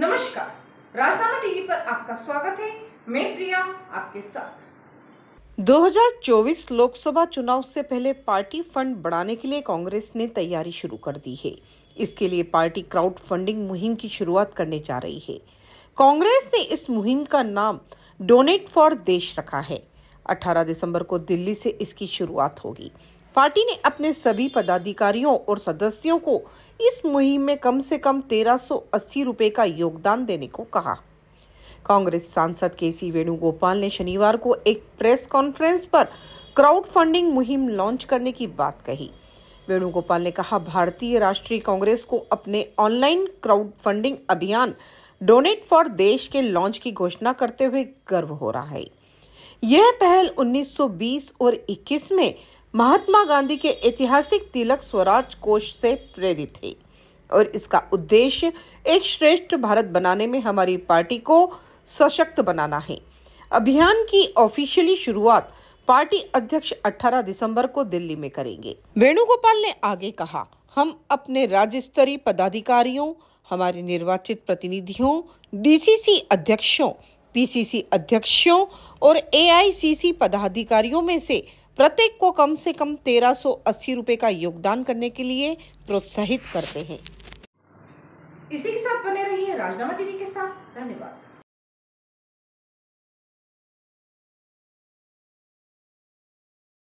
नमस्कार राजनामा टीवी पर आपका स्वागत है मैं प्रिया आपके साथ 2024 लोकसभा चुनाव से पहले पार्टी फंड बढ़ाने के लिए कांग्रेस ने तैयारी शुरू कर दी है इसके लिए पार्टी क्राउड फंडिंग मुहिम की शुरुआत करने जा रही है कांग्रेस ने इस मुहिम का नाम डोनेट फॉर देश रखा है 18 दिसंबर को दिल्ली से इसकी शुरुआत होगी पार्टी ने अपने सभी पदाधिकारियों और सदस्यों को इस मुहिम में कम से कम 1380 रुपए का योगदान देने को कहा कांग्रेस सांसद के सी वेणुगोपाल ने शनिवार को एक प्रेस कॉन्फ्रेंस पर क्राउड फंडिंग मुहिम लॉन्च करने की बात कही वेणुगोपाल ने कहा भारतीय राष्ट्रीय कांग्रेस को अपने ऑनलाइन क्राउड फंडिंग अभियान डोनेट फॉर देश के लॉन्च की घोषणा करते हुए गर्व हो रहा है यह पहल 1920 और 21 में महात्मा गांधी के ऐतिहासिक तिलक स्वराज कोष से प्रेरित है और इसका उद्देश्य एक श्रेष्ठ भारत बनाने में हमारी पार्टी को सशक्त बनाना है अभियान की ऑफिशियली शुरुआत पार्टी अध्यक्ष 18 दिसंबर को दिल्ली में करेंगे वेणुगोपाल ने आगे कहा हम अपने राज्य स्तरीय पदाधिकारियों हमारे निर्वाचित प्रतिनिधियों डीसीसी अध्यक्षों पीसीसी अध्यक्षों और एआईसीसी पदाधिकारियों में से प्रत्येक को कम से कम तेरह सौ अस्सी रुपए का योगदान करने के लिए प्रोत्साहित करते हैं इसी के साथ बने रहिए राजनामा टीवी के साथ धन्यवाद